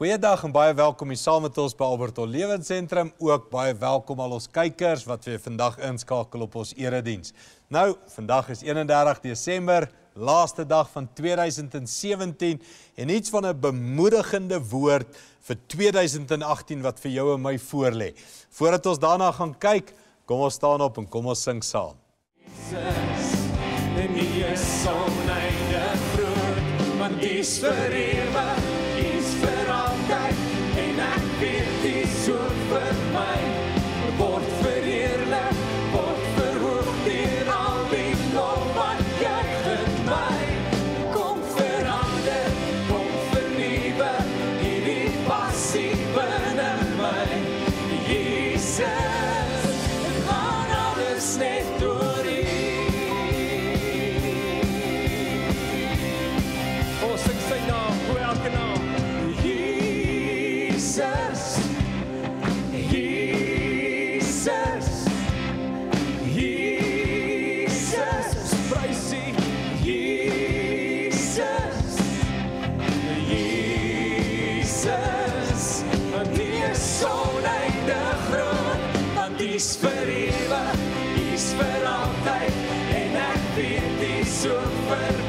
Goeiedag en baie welkom hier saam met ons by Albert Hall Lewensentrum. Ook baie welkom al ons kykers wat weer vandag inskakel op ons erediens. Nou, vandag is 31 Desember, laaste dag van 2017 en iets van 'n bemoedigende woord vir 2018 wat vir jou en my voorlê. Voordat ons daarna gaan kyk, kom ons staan op en kom ons sing saam. Jesus, en hier is so 'n einde vroeg, want dis vir ewig. surface.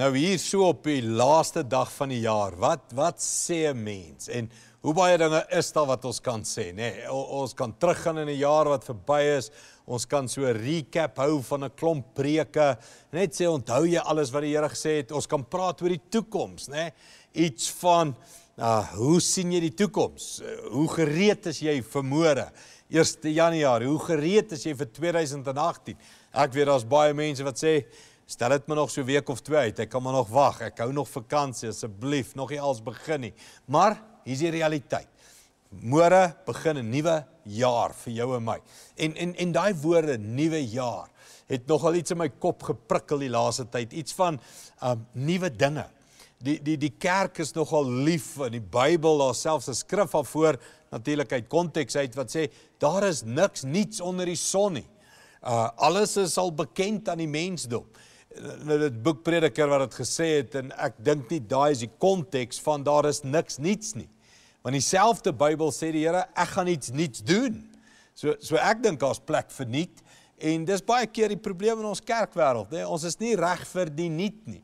Nou hier so op die laaste dag van die jaar, wat wat sê 'n mens? En hoe baie dinge is daar wat ons kan sê, nê? Nee, ons kan teruggaan in 'n jaar wat verby is. Ons kan so 'n recap hou van 'n klomp preke. Net sê onthou jy alles wat die Here gesê het? Ons kan praat oor die toekoms, nê? Nee? Iets van uh hoe sien jy die toekoms? Hoe gereed is jy vir môre? 1 Januarie, hoe gereed is jy vir 2018? Ek weet daar's baie mense wat sê Stel dit my nog so week of twee uit. Ek kan maar nog wag. Ek hou nog vakansie asseblief, nog nie als begin nie. Maar hier's die realiteit. Môre begin 'n nuwe jaar vir jou en my. En en en daai woorde nuwe jaar het nogal iets in my kop geprikkel die laaste tyd. Iets van um ehm, nuwe dinge. Die die die kerk is nogal lief in die Bybel alself se skrif afvoer natuurlik uit konteks uit wat sê daar is niks niets onder die son nie. Uh alles is al bekend aan die mensdom nou dit boek Prediker wat dit gesê het en ek dink nie daai is die konteks van daar is niks niets nie. Want dieselfde Bybel sê die Here ek gaan iets niets doen. So so ek dink daar's plek vir niet en dis baie keer die probleem in ons kerkwêreld, né? Ons is nie reg vir die niet nie.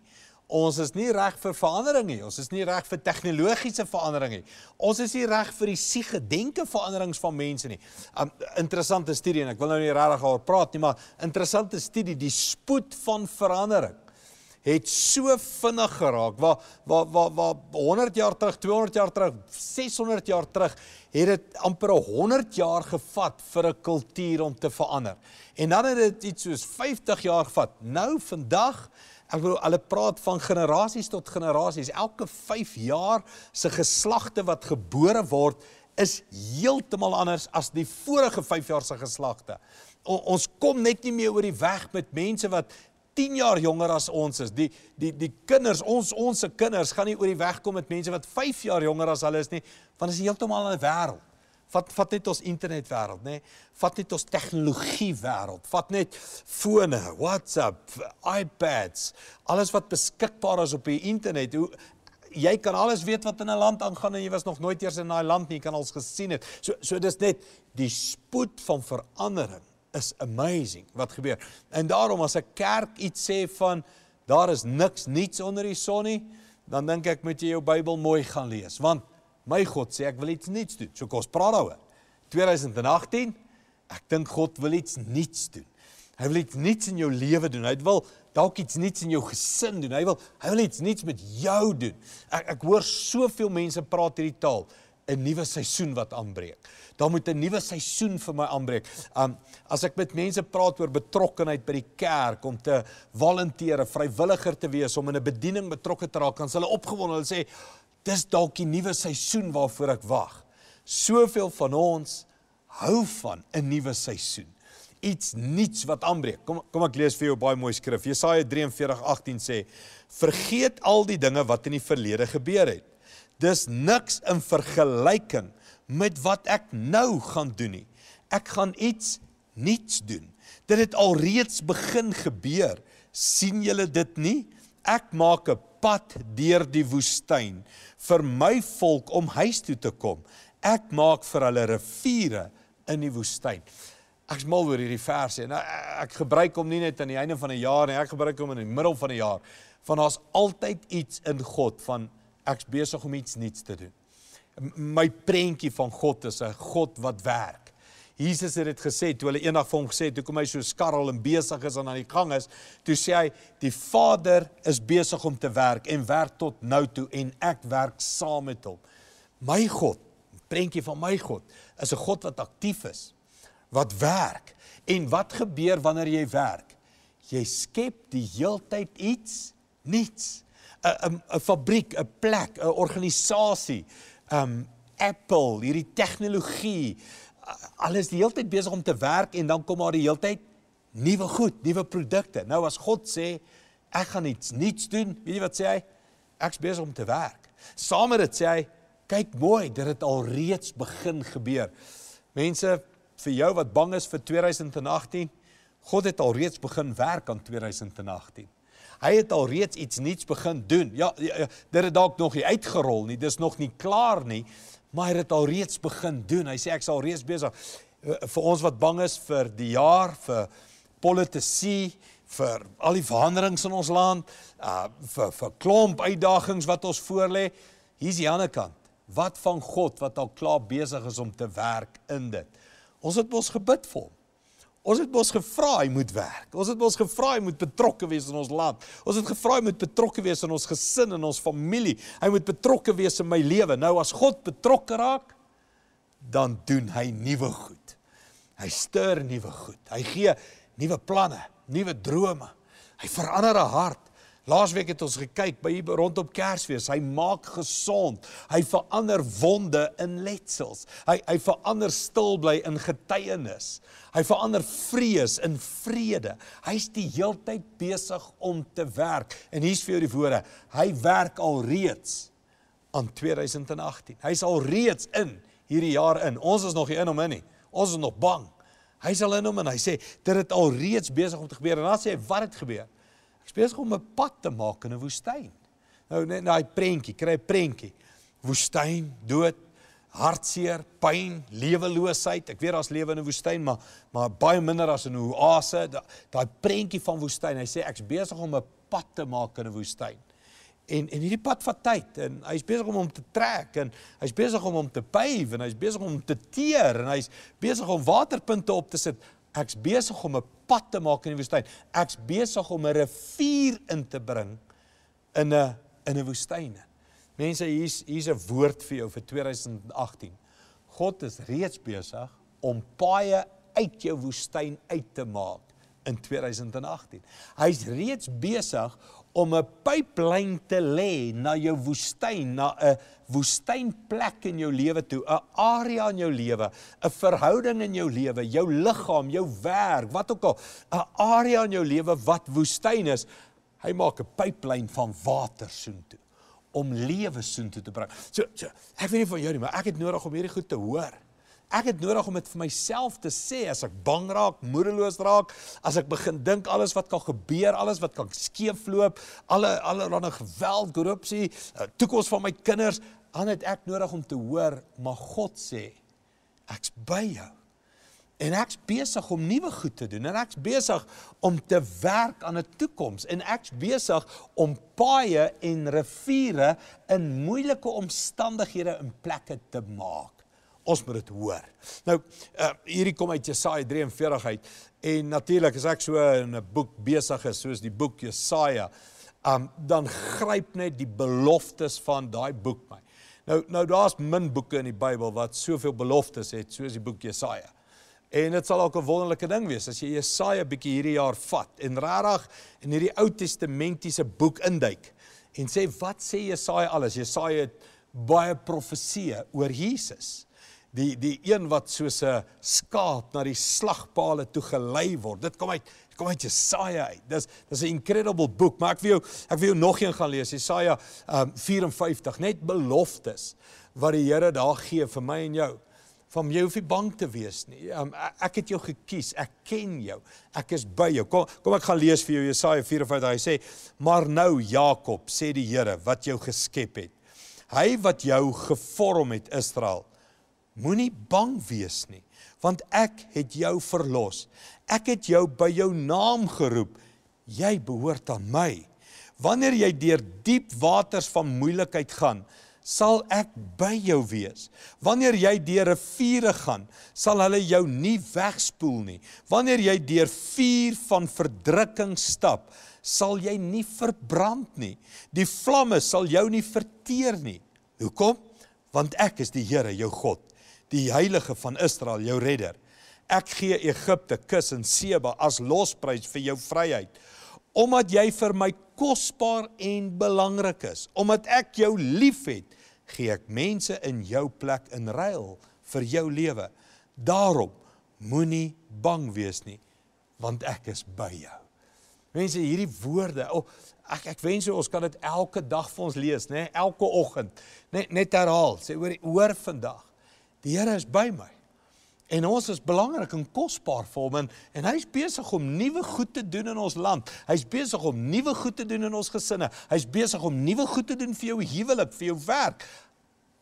Ons is nie reg vir verandering nie. Ons is nie reg vir tegnologiese verandering nie. Ons is nie reg vir die siege denke veranderings van mense nie. Um, interessante studie en ek wil nou nie regtig oor praat nie, maar interessante studie die spoed van verandering het so vinnig geraak waar waar waar waar 100 jaar terug, 200 jaar terug, 600 jaar terug het dit amper 100 jaar gevat vir 'n kultuur om te verander. En dan het dit iets soos 50 jaar gevat. Nou vandag Ek bedoel hulle praat van generasies tot generasies. Elke 5 jaar se geslagte wat gebore word is heeltemal anders as die vorige 5 jaar se geslagte. O, ons kom net nie meer oor die weg met mense wat 10 jaar jonger as ons is. Die die die kinders, ons ons se kinders gaan nie oor die weg kom met mense wat 5 jaar jonger as hulle is nie, want dit is heeltemal 'n wêreld. Vat vat net ons internetwêreld, nê? Nee? Vat net ons tegnologiewêreld. Vat net fone, WhatsApp, iPads, alles wat beskikbaar is op die internet. Hoe jy kan alles weet wat in 'n land aangaan en jy was nog nooit eers in daai land nie, jy kan alles gesien het. So so dis net die spoed van verandering is amazing wat gebeur. En daarom as 'n kerk iets sê van daar is niks niets onder die son nie, dan dink ek moet jy jou Bybel mooi gaan lees want My God sê ek wil iets nuuts doen. So kom ons praat daaroor. 2018, ek dink God wil iets nuuts doen. Hy wil iets nuuts in jou lewe doen. Hy wil dalk iets nuuts in jou gesin doen. Hy wil hy wil iets nuuts met jou doen. Ek ek hoor soveel mense praat hierdie taal. 'n nuwe seisoen wat aanbreek. Daar moet 'n nuwe seisoen vir my aanbreek. Um as ek met mense praat oor betrokkeheid by die kerk om te volunteer, 'n vrywilliger te wees om in 'n bediening betrokke te raak, dan sê hulle opgewonde, hulle sê dis dalk die nuwe seisoen waarvoor ek wag. Soveel van ons hou van 'n nuwe seisoen. Iets nuuts wat aanbreek. Kom kom ek lees vir jou baie mooi skrif. Jesaja 43:18 sê: "Vergeet al die dinge wat in die verlede gebeur het. Dis niks in vergelyking met wat ek nou gaan doen nie. Ek gaan iets nuuts doen. Dit het alreeds begin gebeur. sien julle dit nie?" ek maak 'n pad deur die woestyn vir my volk om huis toe te kom. Ek maak vir hulle riviere in die woestyn. Ek's mal oor hierdie verse. Nou ek gebruik hom nie net aan die einde van 'n jaar nie, ek gebruik hom in die middel van 'n jaar. Van daar's altyd iets in God van ek's besig om iets nuuts te doen. My prentjie van God is 'n God wat werk. Jesus het dit gesê toe hulle eendag vir hom gesê het hoekom hy so skarrel en besig is en aan die gang is, toe sê hy die Vader is besig om te werk en werk tot nou toe en ek werk saam met hom. My God, prentjie van my God, is 'n God wat aktief is, wat werk. En wat gebeur wanneer jy werk? Jy skep die heeltyd iets nuuts. 'n 'n fabriek, 'n plek, 'n organisasie. Um Apple, hierdie tegnologie, alles die heeltyd besig om te werk en dan kom maar die heeltyd nuwe goed, nuwe produkte. Nou as God sê ek gaan iets nuuts doen, weet jy wat sê hy? Ek's besig om te werk. Saam met dit sê hy, kyk mooi, dit het al reeds begin gebeur. Mense, vir jou wat bang is vir 2018, God het al reeds begin werk aan 2018. Hy het al reeds iets nuuts begin doen. Ja, ja, ja, dit het dalk nog nie uitgerol nie. Dis nog nie klaar nie, maar hy het al reeds begin doen. Hy sê ek sal reeds besig eh, vir ons wat bang is vir die jaar vir politisie vir al die veranderings in ons land, uh vir vir klomp uitdagings wat ons voorlê. Hier's die ander kant. Wat van God wat al klaar besig is om te werk in dit. Ons het ons gebid vir hom. Ons het mos gevra hy moet werk. Ons het mos gevra hy moet betrokke wees in ons land. Ons het gevra hy moet betrokke wees in ons gesin en ons familie. Hy moet betrokke wees in my lewe. Nou as God betrokke raak, dan doen hy nuwe goed. Hy stuur nuwe goed. Hy gee nuwe planne, nuwe drome. Hy verander 'n hart. Laasweek het ons gekyk by rondom Kersfees. Hy maak gesond. Hy verander wonde in letsels. Hy hy verander stilbly in getuienis. Hy verander vrees in vrede. Hy's die heeltyd besig om te werk. En hier's vir jou die woorde. Hy werk alreeds aan 2018. Hy's alreeds in hierdie jaar in. Ons is nog nie in hom in nie. Ons is nog bang. Hy's al in hom en hy sê dit het alreeds besig om te gebeur. En dan sê hy wat het gebeur? Hy's besig om 'n pad te maak in 'n woestyn. Nou net daai prentjie, kry 'n prentjie. Woestyn, dood, hartseer, pyn, leweloosheid. Ek weet daar's lewe in 'n woestyn, maar maar baie minder as in 'n oase. Daai prentjie van woestyn. Hy sê ek's besig om 'n pad te maak in 'n woestyn. En en hierdie pad vat tyd en hy's besig om hom te trek en hy's besig om hom te pave en hy's besig om te teer en hy's besig om waterpunte op te sit. Ek's besig om 'n pad te maak in die woestyn. Ek's besig om 'n rivier in te bring in 'n in 'n woestyn. Mense, hier's hier's 'n woord vir jou vir 2018. God is reeds besig om paaie uit jou woestyn uit te maak in 2018. Hy's reeds besig om 'n pyplyn te lê na jou woestyn, na 'n woestynplek in jou lewe toe, 'n area in jou lewe, 'n verhouding in jou lewe, jou liggaam, jou werk, wat ook al, 'n area in jou lewe wat woestyn is, hy maak 'n pyplyn van water soontoe om lewe soontoe te bring. So, so ek weet nie van jou nie, maar ek het nodig om hierdie goed te hoor. Ek het nodig om dit vir myself te sê as ek bang raak, moedeloos raak, as ek begin dink alles wat kan gebeur, alles wat kan skeefloop, alle allerlei geweld, korrupsie, eh, toekoms van my kinders, dan het ek nodig om te hoor maar God sê ek's by jou. En ek's besig om nuwe goed te doen en ek's besig om te werk aan 'n toekoms en ek's besig om paaie en riviere in moeilike omstandighede in plekke te maak ons moet dit hoor. Nou uh, hierdie kom uit Jesaja 43 uit en natuurlik as ek so in 'n boek besig is soos die boek Jesaja, um, dan gryp net die beloftes van daai boek my. Nou nou daar's min boeke in die Bybel wat soveel beloftes het soos die boek Jesaja. En dit sal ook 'n wonderlike ding wees as jy Jesaja bietjie hierdie jaar vat en regtig in hierdie Ou Testamentiese boek induik en sê wat sê Jesaja alles? Jesaja het baie profeseë oor Jesus die die een wat soos 'n skaap na die slagpaale toe gelei word. Dit kom uit kom uit Jesaja uit. Dis dis 'n incredible boek, maar ek wil jou ek wil jou nog een gaan lees. Jesaja um, ehm, 54, net beloftes wat die Here daar gee vir my en jou. Van jy hoef nie bang te wees nie. Um, ek het jou gekies. Ek ken jou. Ek is by jou. Kom kom ek gaan lees vir jou Jesaja 54. Hy sê: "Maar nou Jakob, sê die Here, wat jou geskep het. Hy wat jou gevorm het, Israel, Moenie bang wees nie, want ek het jou verlos. Ek het jou by jou naam geroep. Jy behoort aan my. Wanneer jy deur diep waters van moeilikheid gaan, sal ek by jou wees. Wanneer jy deur 'n vure gaan, sal hulle jou nie wegspoel nie. Wanneer jy deur vuur van verdrukking stap, sal jy nie verbrand nie. Die vlamme sal jou nie verteer nie. Hoekom? Want ek is die Here jou God die heilige van Israel, jou redder. Ek gee Egipte, Kus en Seba as losprys vir jou vryheid. Omdat jy vir my kosbaar en belangrik is, omdat ek jou liefhet, gee ek mense in jou plek in ruil vir jou lewe. Daarom moenie bang wees nie, want ek is by jou. Mense, hierdie woorde, oh, ek ek wens ons kan dit elke dag vir ons lees, nê? Elke oggend, net net herhaal, sê oor hoor vandag die Here is by my. En ons is belangrik en kosbaar vir hom en, en hy's besig om nuwe goed te doen in ons land. Hy's besig om nuwe goed te doen in ons gesinne. Hy's besig om nuwe goed te doen vir jou huwelik, vir jou werk.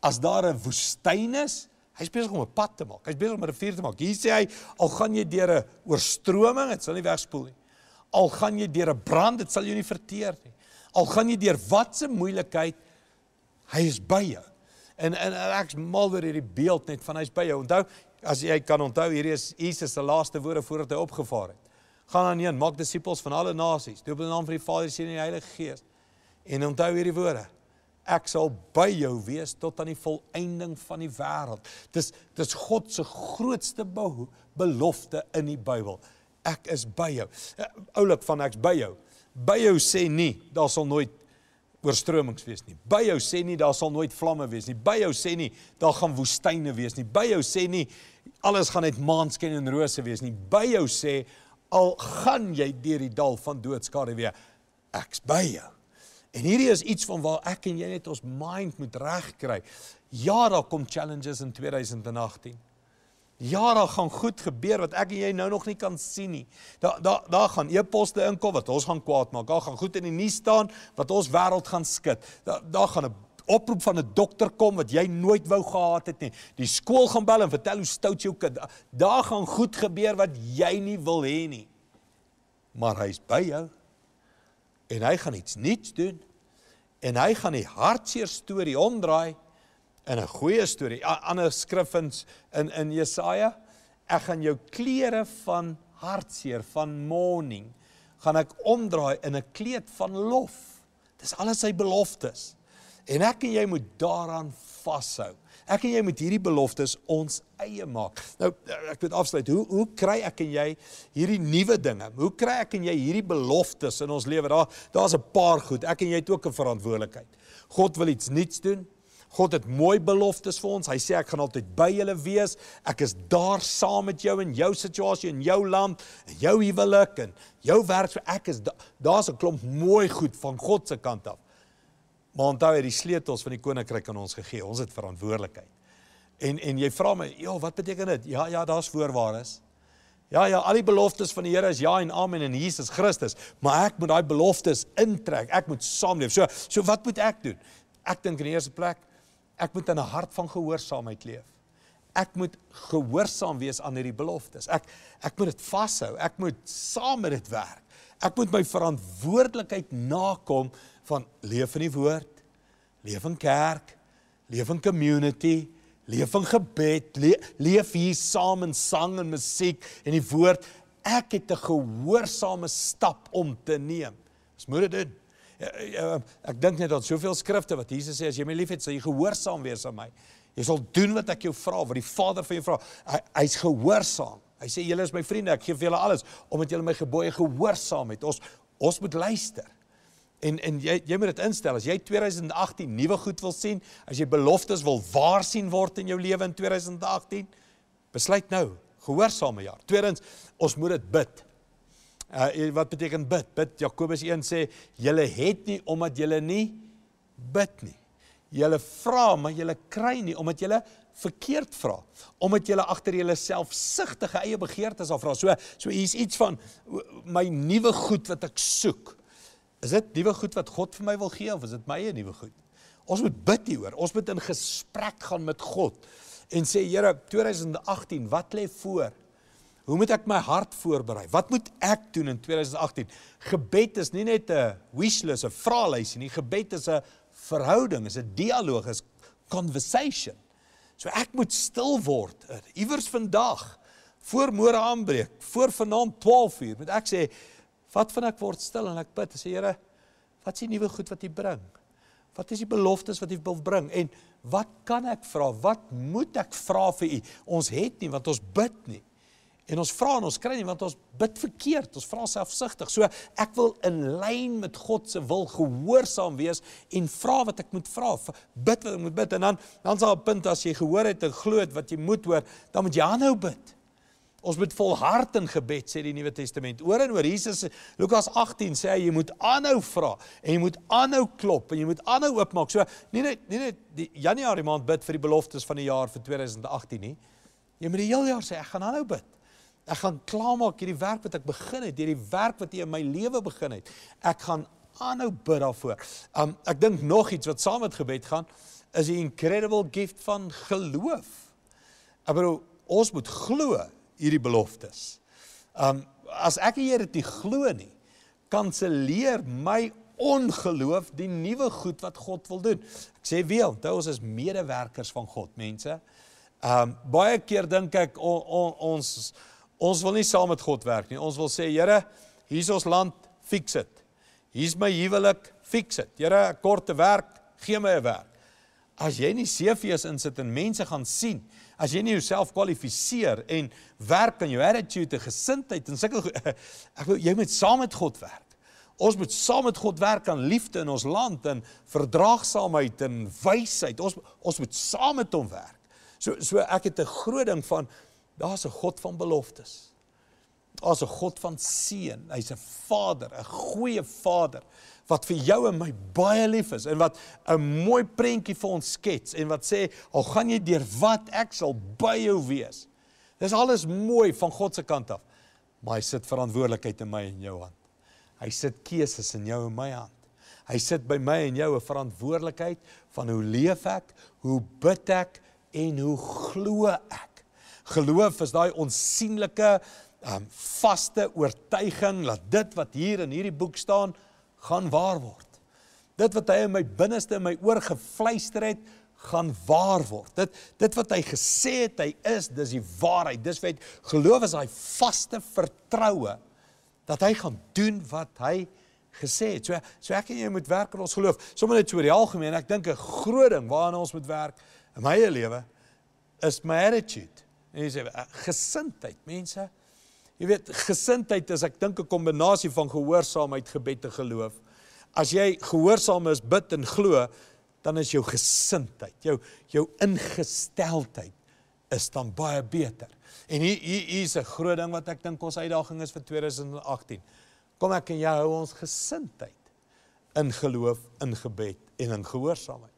As daar 'n woestyn is, hy's besig om 'n pad te maak. Hy's besig om 'n rivier te maak. Hier sê hy, al gaan jy deur 'n oorstroming, dit sal nie wegspoel nie. Al gaan jy deur 'n brand, dit sal jou nie verteer nie. Al gaan jy deur watse moeilikheid, hy is by jou. En en ek malder hierdie beeld net van hy's by jou. Onthou, as jy kan onthou, hier is Jesus se laaste woorde voordat hy opgevaar het. Gaan aan heen, maak disippels van alle nasies, doop hulle in die naam van die Vader, die Seun en die Heilige Gees. En onthou hierdie woorde. Ek sal by jou wees tot aan die volëinding van die wêreld. Dis dis God se grootste be belofte in die Bybel. Ek is by jou. Eh, oulik van ek's by jou. By jou sê nie, daar sal nooit oorstromings wees nie. By jou sê nie daar sal nooit vlamme wees nie. By jou sê nie daar gaan woestyne wees nie. By jou sê nie alles gaan net maanskyn en rose wees nie. By jou sê al gaan jy deur die dal van doodskaduwee, ek's by jou. En hierdie is iets van waar ek en jy net ons mind moet regkry. Ja, daar kom challenges in 2018. Ja, daar gaan goed gebeur wat ek en jy nou nog nie kan sien nie. Daar daar daar gaan e-poste inkom wat ons gaan kwaad maak. Daar gaan goed in die nuus staan wat ons wêreld gaan skud. Daar daar gaan 'n oproep van 'n dokter kom wat jy nooit wou gehad het nie. Die skool gaan bel en vertel hoe stout jou kind. Daar gaan goed gebeur wat jy nie wil hê nie. Maar hy's by jou. En hy gaan iets nuuts doen. En hy gaan die hartseer storie omdraai in 'n goeie storie. 'n Ander skrif in in, in Jesaja, ek gaan jou klere van hartseer van mourning gaan ek omdraai in 'n kleed van lof. Dis alles sy beloftes. En ek en jy moet daaraan vashou. Ek en jy moet hierdie beloftes ons eie maak. Nou ek moet afsluit. Hoe hoe kry ek en jy hierdie nuwe dinge? Hoe kry ek en jy hierdie beloftes in ons lewe? Daar daar's 'n paar goed. Ek en jy het ook 'n verantwoordelikheid. God wil iets nuuts doen. God het mooi beloftes vir ons. Hy sê ek gaan altyd by julle wees. Ek is daar saam met jou in jou situasie en jou land, in jou huwelik en jou werk. Ek is daar's da 'n klomp mooi goed van God se kant af. Maar onthou hy die sleutels van die koninkryk aan ons gegee. Ons het verantwoordelikheid. En en jy vra my, "Ja, wat beteken dit?" Ja, ja, daar's voorwaardes. Ja ja, al die beloftes van die Here is ja en amen in Jesus Christus, maar ek moet daai beloftes intrek. Ek moet saamleef. So, so wat moet ek doen? Ek dink in die eerste plek, Ek moet in 'n hart van gehoorsaamheid leef. Ek moet gehoorsaam wees aan hierdie beloftes. Ek ek moet dit vashou. Ek moet saam met dit werk. Ek moet my verantwoordelikheid nakom van leef in die woord, leef in kerk, leef in community, leef in gebed, leef, leef hier saam in sang en musiek en die woord. Ek het 'n gehoorsame stap om te neem. Ons moet dit doen. Eh, eh, eh, ek dink net dat soveel skrifte wat Jesus sê as jy my liefhet sal jy gehoorsaam wees aan my. Jy sal doen wat ek jou vra, wat die Vader van jou vra. Hy's hy gehoorsaam. Hy sê julle is my vriende, ek gee vir julle alles omdat julle my gebooie gehoorsaam het. Ons ons moet luister. En en jy jy moet dit instel as jy 2018 nuwe goed wil sien, as jy beloftes wil waar sien word in jou lewe in 2018, besluit nou, gehoorsame jaar. Tweedens, ons moet dit bid. Uh, wat beteken bid? Bid Jakobus 1 sê, julle het nie omdat julle nie bid nie. Julle vra, maar julle kry nie omdat julle verkeerd vra. Omdat julle agter julle selfsugtige eie begeertes al vra. So so hier's iets van my nuwe goed wat ek soek. Is dit nuwe goed wat God vir my wil gee of is dit my eie nuwe goed? Ons moet bid hieroor. Ons moet in gesprek gaan met God en sê Here, 2018, wat lê voor? Hoe moet ek my hart voorberei? Wat moet ek doen in 2018? Gebed is nie net 'n wishlist, 'n vraelysie nie. Gebed is 'n verhouding, is 'n dialoog, is conversation. So ek moet stil word iewers vandag voor môre aanbreek, voor vanaand 12uur. Moet ek sê wat van ek word stil en ek bid en sê Here, wat is die nuwe goed wat U bring? Wat is die beloftes wat U wil bring? En wat kan ek vra? Wat moet ek vra vir U? Ons het nie want ons bid nie. En ons vra en ons kry nie want ons bid verkeerd. Ons vra selfsugtig. So ek wil in lyn met God se wil gehoorsaam wees en vra wat ek moet vra. Bid wat ek moet bid en dan dan sal 'n punt as jy gehoor het en glo het wat jy moet hoor, dan moet jy aanhou bid. Ons moet volhard in gebed sê die Nuwe Testament. Oor en oor Jesus Lukas 18 sê hy jy moet aanhou vra en jy moet aanhou klop en jy moet aanhou oopmaak. So nie net nie net die Januarie maand bid vir die beloftes van die jaar vir 2018 nie. Jy moet die hele jaar sê ek gaan aanhou bid. Ek gaan klaarmaak hierdie werk wat ek begin het, hierdie werk wat jy in my lewe begin het. Ek gaan aanhou bid daarvoor. Um ek dink nog iets wat saam met gebed gaan is die incredible gift van geloof. Ek bedoel ons moet glo hierdie beloftes. Um as ek hier dit nie glo nie, kanselleer my ongeloof die nuwe goed wat God wil doen. Ek sê weer, onthou ons is medewerkers van God, mense. Um baie keer dink ek on, on, ons Ons wil nie saam met God werk nie. Ons wil sê, Here, hier's ons land, fix dit. Hier's my huwelik, fix dit. Here, ek kort te werk, gee my 'n werk. As jy nie CV's insit en mense gaan sien, as jy nie jouself kwalifiseer en werk aan jou attitude, gesindheid en sulke ek wil jy moet saam met God werk. Ons moet saam met God werk aan liefde in ons land en verdraagsaamheid en wysheid. Ons ons moet saam met hom werk. So so ek het 'n groot ding van Daar's 'n God van beloftes. Daar's 'n God van seën. Hy's 'n Vader, 'n goeie Vader wat vir jou en my baie lief is en wat 'n mooi prentjie vir ons skets en wat sê al gaan jy deur wat ek sal by jou wees. Dis alles mooi van God se kant af. Maar hy sit verantwoordelikheid in my en jou hand. Hy sit keuses in jou en my hand. Hy sit by my en jou 'n verantwoordelikheid van hoe leef ek, hoe bid ek en hoe glo ek. Geloof is daai onsigbare um vaste oortuiging dat dit wat hier in hierdie boek staan gaan waar word. Dit wat hy in my binneste in my oor gefluister het, gaan waar word. Dit dit wat hy gesê het hy is, dis die waarheid. Dis wat geloof is daai vaste vertroue dat hy gaan doen wat hy gesê het. So so ek en jy moet werk aan ons geloof. Sommige net so oor die algemeen, ek dink 'n groot ding waaraan ons moet werk in my lewe is my attitude. En jy sê ah, gesindheid, mense. Jy weet, gesindheid is ek dink 'n kombinasie van gehoorsaamheid, gebed en geloof. As jy gehoorsaam is, bid en glo, dan is jou gesindheid, jou jou ingesteldheid is dan baie beter. En hier hier is 'n groot ding wat ek dink ons uitdaging is vir 2018. Kom ek en jy hou ons gesindheid in geloof, in gebed en in gehoorsaamheid.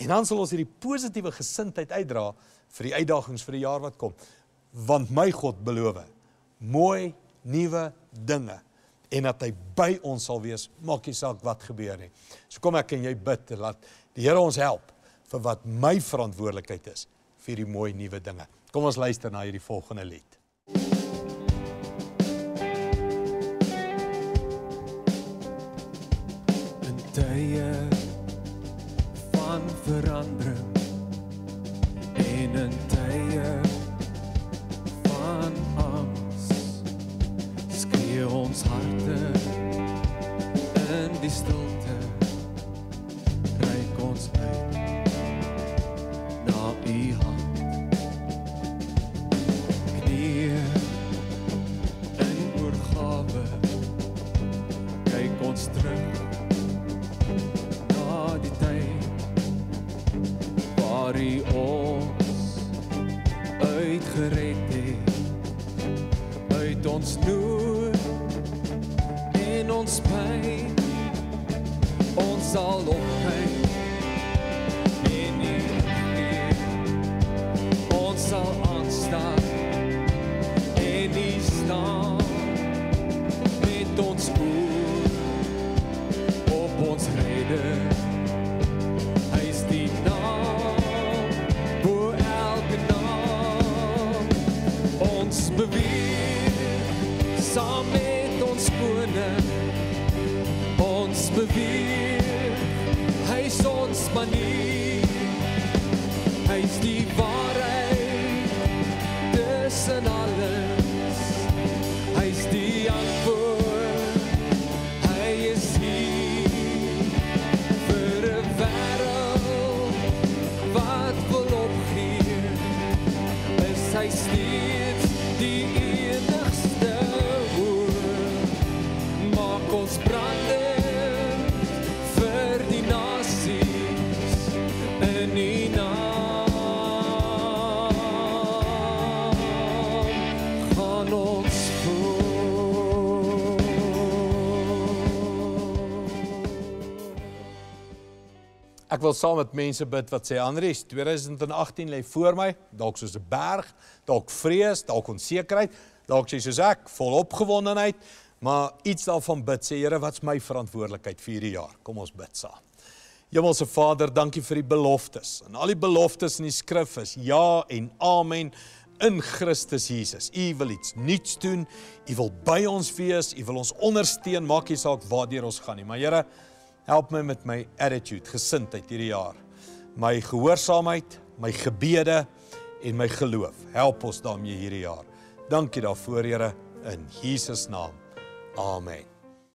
En dan sal ons hierdie positiewe gesindheid uitdra vir die uitdagings vir die jaar wat kom. Want my God beloof mooi nuwe dinge en dat hy by ons sal wees, maak nie saak wat gebeur nie. So kom ek en jy bid en laat die Here ons help vir wat my verantwoordelikheid is vir die mooi nuwe dinge. Kom ons luister na hierdie volgende lied. En daai van verandering a tijden. met ons nood en ons pyn ons sal opgaan Don't school fall. Ek wil saam met mense bid wat sê Andries, 2018 lê voor my, dalk soos 'n berg, dalk vrees, dalk onsekerheid, dalk sê soos ek, vol opgewondenheid, maar iets daarvan bid sê Here, wat's my verantwoordelikheid vir hierdie jaar? Kom ons bid saam. Hemelse Vader, dankie vir die beloftes. En al die beloftes in die skrif is ja en amen in Christus Jesus. U wil iets nuuts doen. U wil by ons wees. U wil ons ondersteun. Maak nie saak waar deur ons gaan nie, maar Here, Help my met my attitude, gesindheid hierdie jaar. My gehoorsaamheid, my gebede en my geloof. Help ons daarmee hierdie jaar. Dankie daarvoor, Here, in Jesus naam. Amen.